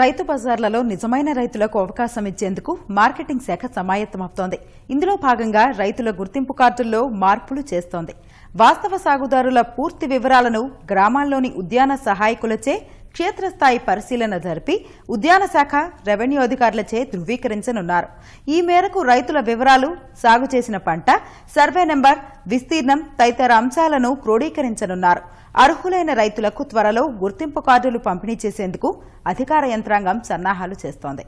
రైతు బజార్లలో నిజమైన రైతులకు అవకాశం ఇచ్చేందుకు మార్కెటింగ్ శాఖ సమాయత్తమవుతోంది ఇందులో భాగంగా రైతుల గుర్తింపు కార్డుల్లో మార్పులు చేస్తోంది వాస్తవ సాగుదారుల పూర్తి వివరాలను గ్రామాల్లోని ఉద్యాన సహాయకులచే క్షేత్రస్థాయి పరిశీలన జరిపి ఉద్యాన శాఖ రెవెన్యూ అధికారులచే ధృవీకరించనున్నారు ఈ మేరకు రైతుల వివరాలు సాగు చేసిన పంట సర్వే నెంబర్ విస్తీర్ణం తదితర అంశాలను క్రోడీకరించనున్నారు అర్హులైన రైతులకు త్వరలో గుర్తింపు కార్డులు పంపిణీ చేసేందుకు అధికార యంత్రాంగం సన్నాహాలు చేస్తోంది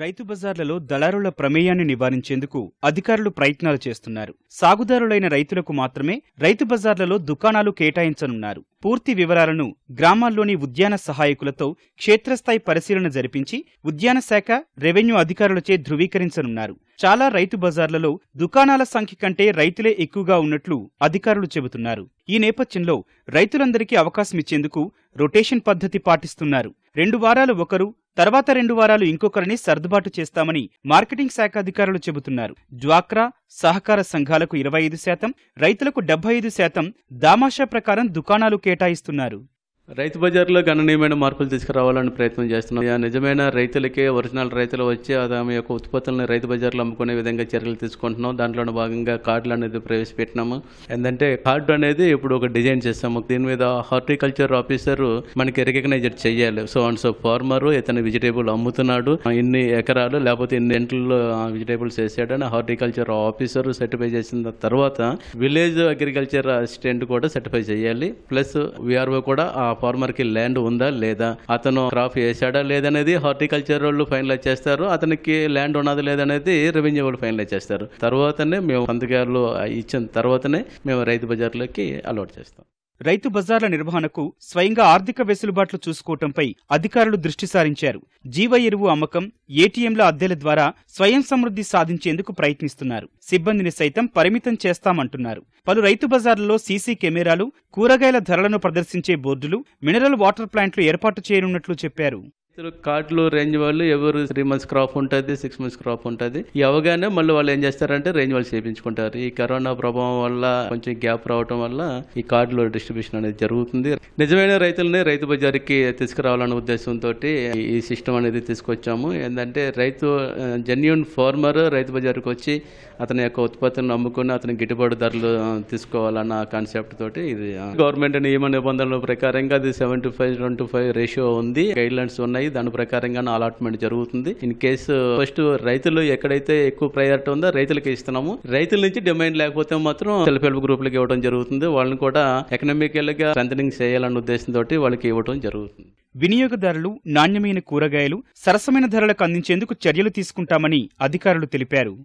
రైతు బజార్లలో దళారుల ప్రమేయాన్ని నివారించేందుకు అధికారులు ప్రయత్నాలు చేస్తున్నారు సాగుదారులైన రైతులకు మాత్రమే రైతు బజార్లలో దుకాణాలు కేటాయించనున్నారు పూర్తి వివరాలను గ్రామాల్లోని ఉద్యాన సహాయకులతో క్షేత్రస్థాయి పరిశీలన జరిపించి ఉద్యాన శాఖ రెవెన్యూ అధికారులచే ధృవీకరించనున్నారు చాలా రైతు బజార్లలో దుకాణాల సంఖ్య కంటే రైతులే ఎక్కువగా ఉన్నట్లు అధికారులు చెబుతున్నారు ఈ నేపథ్యంలో రైతులందరికీ అవకాశం ఇచ్చేందుకు రొటేషన్ పద్ధతి పాటిస్తున్నారు రెండు వారాలు ఒకరు తర్వాత రెండు వారాలు ఇంకొకరిని సర్దుబాటు చేస్తామని మార్కెటింగ్ శాఖ అధికారులు చెబుతున్నారు డ్వాక్రా సహకార సంఘాలకు ఇరవై ఐదు శాతం రైతులకు డెబ్బై ఐదు శాతం దామాషా ప్రకారం దుకాణాలు కేటాయిస్తున్నారు రైతు బజార్లో గణనీయమైన మార్పులు తీసుకురావాలని ప్రయత్నం చేస్తున్నాం నిజమైన రైతులకే ఒరిజినల్ రైతులు వచ్చి ఆమె యొక్క ఉత్పత్తులను రైతు బజార్లో అమ్ముకునే విధంగా చర్యలు తీసుకుంటున్నాం దాంట్లో భాగంగా కార్డులు అనేది ప్రవేశపెట్టినాము ఏంటంటే కార్డు అనేది ఇప్పుడు ఒక డిజైన్ చేస్తాము దీని మీద హార్టికల్చర్ ఆఫీసర్ మనకి రికగ్నైజ్ చేయాలి సో అండ్ సో ఫార్మర్ ఇతను వెజిటేబుల్ అమ్ముతున్నాడు ఇన్ని ఎకరాలు లేకపోతే ఇన్ని ఎంట్లలో వెజిటేబుల్స్ వేసాడని హార్టికల్చర్ ఆఫీసర్ సర్టిఫై చేసిన తర్వాత విలేజ్ అగ్రికల్చర్ అసిస్టెంట్ కూడా సర్టిఫై చేయాలి ప్లస్ విఆర్ఓ కూడా ఆ ఫార్మర్కి ల్యాండ్ ఉందా లేదా అతను క్రాప్ చేశాడా లేదనేది హార్టికల్చర్ వాళ్ళు ఫైనలైజ్ చేస్తారు అతనికి ల్యాండ్ ఉన్నది లేదనేది రెవెన్యూ వాళ్ళు ఫైనలైజ్ చేస్తారు తర్వాతనే మేము పంతగారులు ఇచ్చిన తర్వాతనే మేము రైతు బజార్లోకి అలవాటు చేస్తాం రైతు బజార్ల నిర్వహణకు స్వయంగా ఆర్థిక వెసులుబాట్లు చూసుకోవటంపై అధికారులు దృష్టి సారించారు జీవ ఎరువు అమ్మకం ఏటీఎంల అద్దెల ద్వారా స్వయం సమృద్ధి సాధించేందుకు ప్రయత్నిస్తున్నారు సిబ్బందిని సైతం పరిమితం చేస్తామంటున్నారు పలు రైతు బజార్లలో సీసీ కెమెరాలు కూరగాయల ధరలను ప్రదర్శించే బోర్డులు మినరల్ వాటర్ ప్లాంట్లు ఏర్పాటు చేయనున్నట్లు చెప్పారు రైతులు కాట్లు రేంజ్ వాళ్ళు ఎవరు త్రీ మంత్స్ క్రాప్ ఉంటుంది సిక్స్ మంత్స్ క్రాప్ ఉంటుంది అవగానే మళ్ళీ వాళ్ళు ఏం చేస్తారంటే రేంజ్ వాళ్ళు చేయించుకుంటారు ఈ కరోనా ప్రభావం వల్ల కొంచెం గ్యాప్ రావడం వల్ల ఈ కార్డులో డిస్ట్రిబ్యూషన్ అనేది జరుగుతుంది నిజమైన రైతులనే రైతు బజార్కి తీసుకురావాలన్న ఉద్దేశంతో ఈ సిస్టమ్ అనేది తీసుకొచ్చాము ఏంటంటే రైతు జెన్యున్ ఫార్మర్ రైతు బజార్కి వచ్చి అతని యొక్క ఉత్పత్తులను అమ్ముకుని అతని గిట్టుబాటు ధరలు తీసుకోవాలన్న కాన్సెప్ట్ తోటి ఇది గవర్నమెంట్ నియమ నిబంధనల ప్రకారంగా అది సెవెన్ ఫైవ్ ఫైవ్ రేషియో ఉంది గైడ్ లైన్స్ ఉన్నాయి ఉంటాయి దాని ప్రకారంగానే అలాట్మెంట్ జరుగుతుంది ఇన్ కేసు ఫస్ట్ రైతులు ఎక్కడైతే ఎక్కువ ప్రయారిటీ ఉందో రైతులకి ఇస్తున్నాము రైతుల నుంచి డిమాండ్ లేకపోతే మాత్రం సెల్ఫ్ హెల్ప్ గ్రూపులకు ఇవ్వడం జరుగుతుంది వాళ్ళని కూడా ఎకనామికల్ గా స్ట్రెంథనింగ్ చేయాలన్న ఉద్దేశంతో వాళ్ళకి ఇవ్వడం జరుగుతుంది వినియోగదారులు నాణ్యమైన కూరగాయలు సరసమైన ధరలకు అందించేందుకు చర్యలు తీసుకుంటామని అధికారులు తెలిపారు